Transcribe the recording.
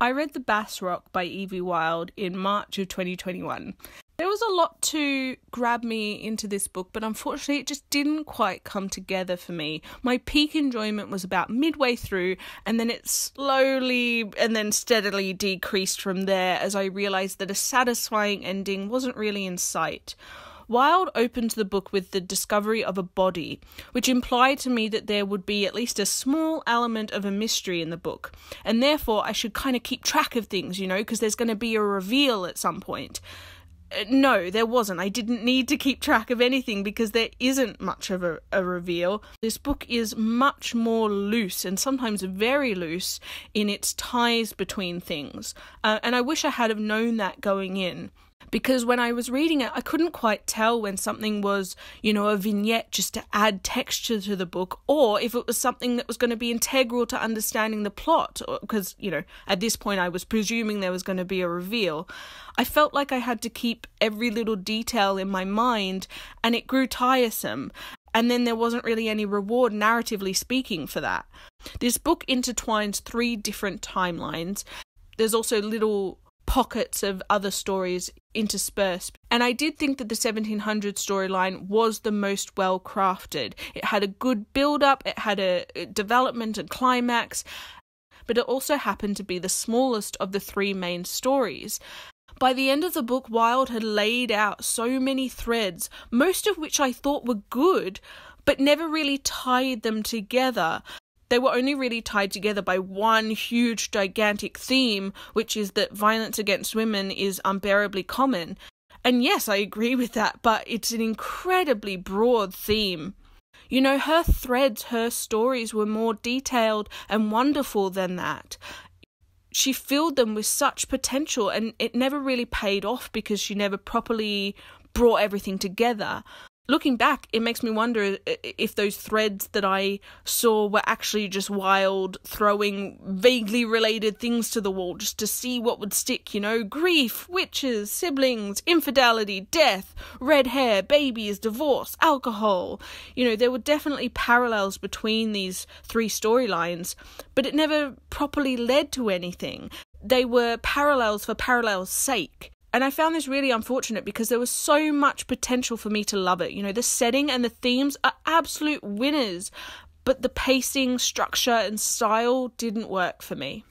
I read The Bass Rock by Evie Wilde in March of 2021. There was a lot to grab me into this book, but unfortunately, it just didn't quite come together for me. My peak enjoyment was about midway through, and then it slowly and then steadily decreased from there as I realised that a satisfying ending wasn't really in sight. Wilde opened the book with the discovery of a body, which implied to me that there would be at least a small element of a mystery in the book, and therefore I should kind of keep track of things, you know, because there's going to be a reveal at some point. Uh, no, there wasn't. I didn't need to keep track of anything because there isn't much of a, a reveal. This book is much more loose and sometimes very loose in its ties between things. Uh, and I wish I had have known that going in because when I was reading it, I couldn't quite tell when something was, you know, a vignette just to add texture to the book, or if it was something that was going to be integral to understanding the plot. Because, you know, at this point I was presuming there was going to be a reveal. I felt like I had to keep every little detail in my mind, and it grew tiresome. And then there wasn't really any reward, narratively speaking, for that. This book intertwines three different timelines. There's also little pockets of other stories interspersed. And I did think that the 1700 storyline was the most well crafted. It had a good build up, it had a development and climax, but it also happened to be the smallest of the three main stories. By the end of the book, Wilde had laid out so many threads, most of which I thought were good, but never really tied them together they were only really tied together by one huge, gigantic theme, which is that violence against women is unbearably common. And yes, I agree with that, but it's an incredibly broad theme. You know, her threads, her stories were more detailed and wonderful than that. She filled them with such potential, and it never really paid off because she never properly brought everything together looking back, it makes me wonder uh, if those threads that I saw were actually just wild, throwing vaguely related things to the wall just to see what would stick, you know? Grief, witches, siblings, infidelity, death, red hair, babies, divorce, alcohol. You know, there were definitely parallels between these three storylines, but it never properly led to anything. They were parallels for parallels' sake and I found this really unfortunate because there was so much potential for me to love it. You know, the setting and the themes are absolute winners, but the pacing, structure, and style didn't work for me.